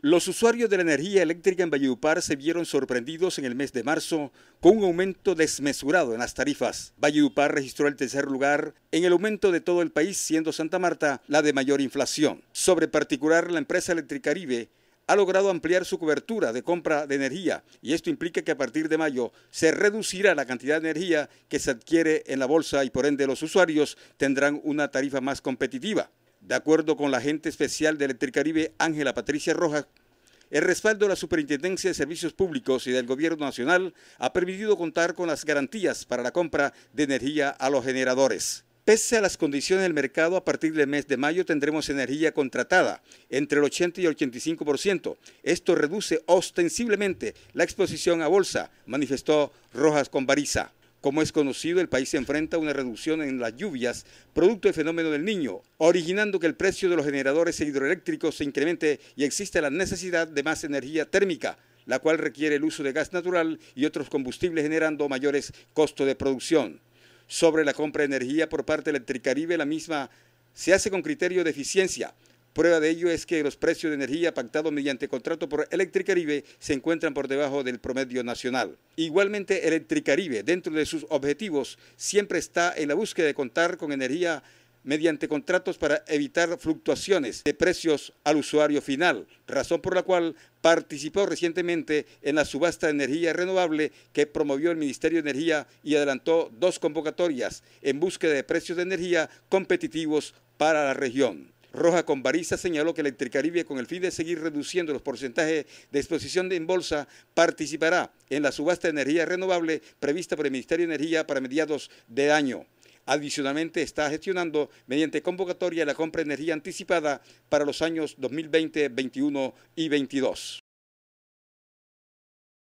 Los usuarios de la energía eléctrica en Valledupar se vieron sorprendidos en el mes de marzo con un aumento desmesurado en las tarifas. Valledupar registró el tercer lugar en el aumento de todo el país, siendo Santa Marta la de mayor inflación. Sobre particular, la empresa Electricaribe ha logrado ampliar su cobertura de compra de energía y esto implica que a partir de mayo se reducirá la cantidad de energía que se adquiere en la bolsa y por ende los usuarios tendrán una tarifa más competitiva. De acuerdo con la agente especial de Electricaribe, Ángela Patricia Rojas, el respaldo de la Superintendencia de Servicios Públicos y del Gobierno Nacional ha permitido contar con las garantías para la compra de energía a los generadores. Pese a las condiciones del mercado, a partir del mes de mayo tendremos energía contratada entre el 80 y el 85%. Esto reduce ostensiblemente la exposición a bolsa, manifestó Rojas con bariza como es conocido, el país se enfrenta a una reducción en las lluvias, producto del fenómeno del niño, originando que el precio de los generadores e hidroeléctricos se incremente y existe la necesidad de más energía térmica, la cual requiere el uso de gas natural y otros combustibles generando mayores costos de producción. Sobre la compra de energía por parte de Electricaribe, la misma se hace con criterio de eficiencia, Prueba de ello es que los precios de energía pactados mediante contrato por Electricaribe se encuentran por debajo del promedio nacional. Igualmente, Electricaribe, dentro de sus objetivos, siempre está en la búsqueda de contar con energía mediante contratos para evitar fluctuaciones de precios al usuario final, razón por la cual participó recientemente en la subasta de energía renovable que promovió el Ministerio de Energía y adelantó dos convocatorias en búsqueda de precios de energía competitivos para la región. Roja con señaló que Electricaribe, con el fin de seguir reduciendo los porcentajes de exposición en bolsa, participará en la subasta de energía renovable prevista por el Ministerio de Energía para mediados de año. Adicionalmente, está gestionando mediante convocatoria la compra de energía anticipada para los años 2020, 2021 y 22.